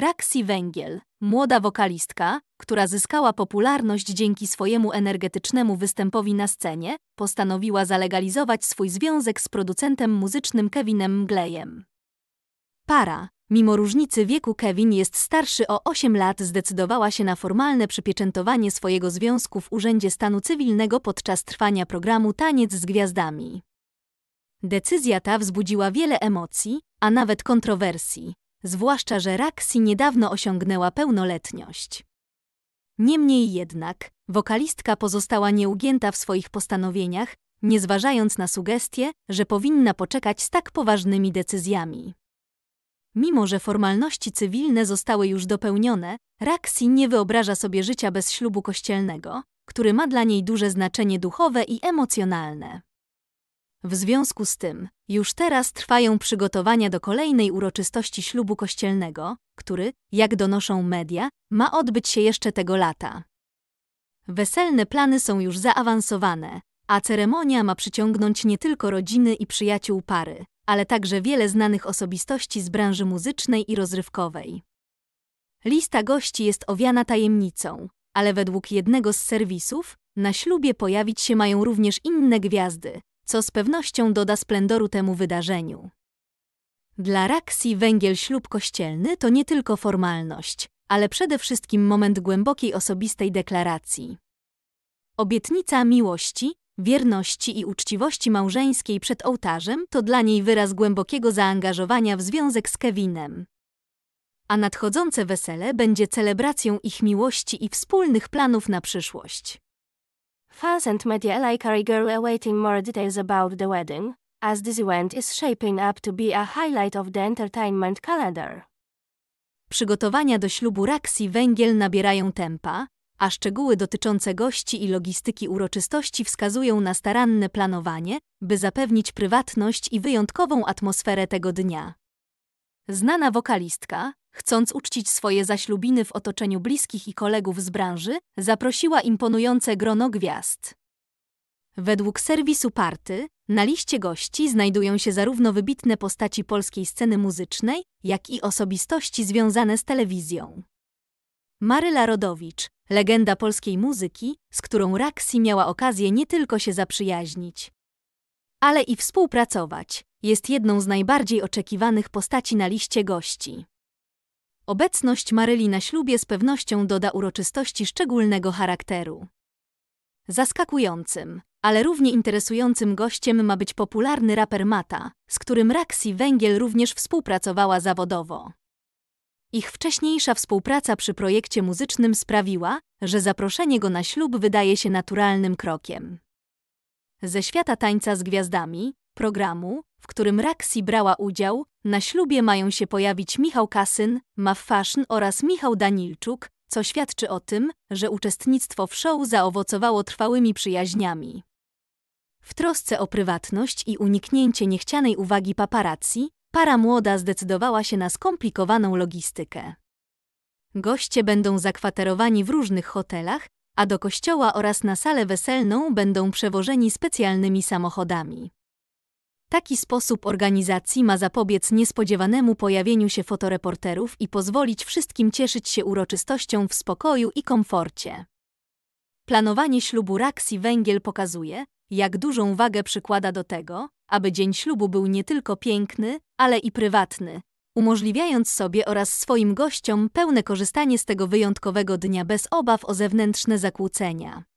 Raksi Węgiel, młoda wokalistka, która zyskała popularność dzięki swojemu energetycznemu występowi na scenie, postanowiła zalegalizować swój związek z producentem muzycznym Kevinem Glejem. Para, mimo różnicy wieku Kevin jest starszy o 8 lat, zdecydowała się na formalne przypieczętowanie swojego związku w Urzędzie Stanu Cywilnego podczas trwania programu Taniec z Gwiazdami. Decyzja ta wzbudziła wiele emocji, a nawet kontrowersji, zwłaszcza że Raksi niedawno osiągnęła pełnoletność. Niemniej jednak, wokalistka pozostała nieugięta w swoich postanowieniach, nie zważając na sugestie, że powinna poczekać z tak poważnymi decyzjami. Mimo, że formalności cywilne zostały już dopełnione, Raksi nie wyobraża sobie życia bez ślubu kościelnego, który ma dla niej duże znaczenie duchowe i emocjonalne. W związku z tym, już teraz trwają przygotowania do kolejnej uroczystości ślubu kościelnego, który, jak donoszą media, ma odbyć się jeszcze tego lata. Weselne plany są już zaawansowane, a ceremonia ma przyciągnąć nie tylko rodziny i przyjaciół pary, ale także wiele znanych osobistości z branży muzycznej i rozrywkowej. Lista gości jest owiana tajemnicą, ale według jednego z serwisów na ślubie pojawić się mają również inne gwiazdy, co z pewnością doda splendoru temu wydarzeniu. Dla Raksi węgiel ślub kościelny to nie tylko formalność, ale przede wszystkim moment głębokiej osobistej deklaracji. Obietnica miłości, wierności i uczciwości małżeńskiej przed ołtarzem to dla niej wyraz głębokiego zaangażowania w związek z Kevinem. A nadchodzące wesele będzie celebracją ich miłości i wspólnych planów na przyszłość. Fans and media like are eagerly awaiting more details about the wedding, as this event is shaping up to be a highlight of the entertainment calendar. Przygotowania do ślubu Raksi Węgiel nabierają tempa, a szczegóły dotyczące gości i logistyki uroczystości wskazują na staranne planowanie, by zapewnić prywatność i wyjątkową atmosferę tego dnia. Znana wokalistka, chcąc uczcić swoje zaślubiny w otoczeniu bliskich i kolegów z branży, zaprosiła imponujące grono gwiazd. Według serwisu Party, na liście gości znajdują się zarówno wybitne postaci polskiej sceny muzycznej, jak i osobistości związane z telewizją. Maryla Rodowicz, legenda polskiej muzyki, z którą Raksi miała okazję nie tylko się zaprzyjaźnić, ale i współpracować, jest jedną z najbardziej oczekiwanych postaci na liście gości. Obecność Maryli na ślubie z pewnością doda uroczystości szczególnego charakteru. Zaskakującym, ale równie interesującym gościem ma być popularny raper Mata, z którym Raksi Węgiel również współpracowała zawodowo. Ich wcześniejsza współpraca przy projekcie muzycznym sprawiła, że zaproszenie go na ślub wydaje się naturalnym krokiem. Ze świata tańca z gwiazdami, programu, w którym Raksi brała udział, na ślubie mają się pojawić Michał Kasyn, Mafaszn oraz Michał Danilczuk, co świadczy o tym, że uczestnictwo w show zaowocowało trwałymi przyjaźniami. W trosce o prywatność i uniknięcie niechcianej uwagi paparazzi, para młoda zdecydowała się na skomplikowaną logistykę. Goście będą zakwaterowani w różnych hotelach, a do kościoła oraz na salę weselną będą przewożeni specjalnymi samochodami. Taki sposób organizacji ma zapobiec niespodziewanemu pojawieniu się fotoreporterów i pozwolić wszystkim cieszyć się uroczystością w spokoju i komforcie. Planowanie ślubu Raksi Węgiel pokazuje, jak dużą wagę przykłada do tego, aby dzień ślubu był nie tylko piękny, ale i prywatny, umożliwiając sobie oraz swoim gościom pełne korzystanie z tego wyjątkowego dnia bez obaw o zewnętrzne zakłócenia.